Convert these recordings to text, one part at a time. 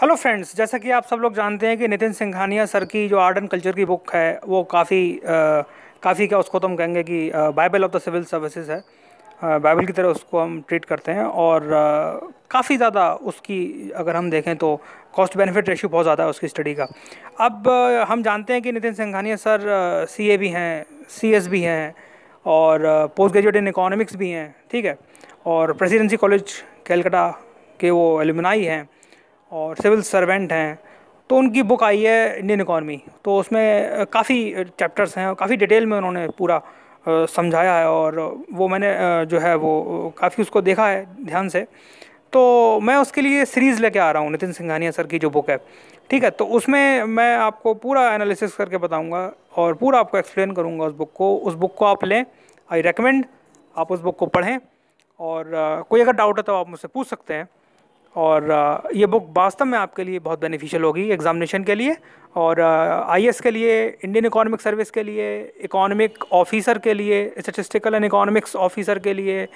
hello friends जैसा कि आप सब लोग जानते हैं कि नितिन सिंघानिया सर की जो आर्ट एंड कल्चर की बुक है वो काफ़ी काफ़ी क्या उसको तो हम कहेंगे कि Bible of the civil services है बाइबल की तरह उसको हम ट्रीट करते हैं और काफ़ी ज़्यादा उसकी अगर हम देखें तो कॉस्ट बेनिफिट रेशियो बहुत ज़्यादा है उसकी स्टडी का अब हम जानते हैं कि नितिन सिंघानिया सर सी भी हैं सी भी हैं और पोस्ट ग्रेजुएट इन इकोनॉमिक्स भी हैं ठीक है और प्रेसिडेंसी कॉलेज कैलकटा के वो एलुमनाई हैं और सिविल सर्वेंट हैं तो उनकी बुक आई है इंडियन इकॉनमी तो उसमें काफ़ी चैप्टर्स हैं और काफ़ी डिटेल में उन्होंने पूरा समझाया है और वो मैंने जो है वो काफ़ी उसको देखा है ध्यान से तो मैं उसके लिए सीरीज़ लेके आ रहा हूँ नितिन सिंघानिया सर की जो बुक है ठीक है तो उसमें मैं आपको पूरा एनालिसिस करके बताऊँगा और पूरा आपको एक्सप्लेन करूँगा उस बुक को उस बुक को आप लें आई रेकमेंड आप उस बुक को पढ़ें और कोई अगर डाउट है तो आप मुझसे पूछ सकते हैं और ये बुक वास्तव में आपके लिए बहुत बेनिफिशियल होगी एग्जामिनेशन के लिए और आई के लिए इंडियन इकोनॉमिक सर्विस के लिए इकोनॉमिक ऑफिसर के लिए स्टेटिस्टिकल एंड इकोनॉमिक्स ऑफिसर के लिए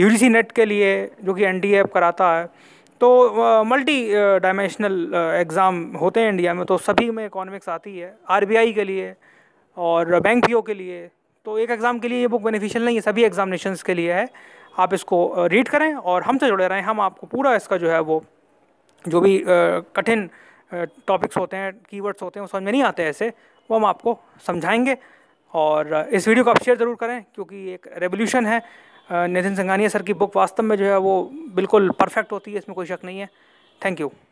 यू नेट के लिए जो कि एन कराता है तो मल्टी डायमेंशनल एग्ज़ाम होते हैं इंडिया में तो सभी में इकोनॉमिक्स आती है आर के लिए और बैंक पी के लिए तो एक एग्ज़ाम के लिए ये बुक बेनिफिशियल नहीं है सभी एग्जामिनेशंस के लिए है आप इसको रीड करें और हमसे जुड़े रहें हम आपको पूरा इसका जो है वो जो भी कठिन टॉपिक्स होते हैं कीवर्ड्स होते हैं वो समझ में नहीं आते ऐसे वो हम आपको समझाएंगे और इस वीडियो को आप शेयर ज़रूर करें क्योंकि एक रेवोल्यूशन है नितिन संघानिया सर की बुक वास्तव में जो है वो बिल्कुल परफेक्ट होती है इसमें कोई शक नहीं है थैंक यू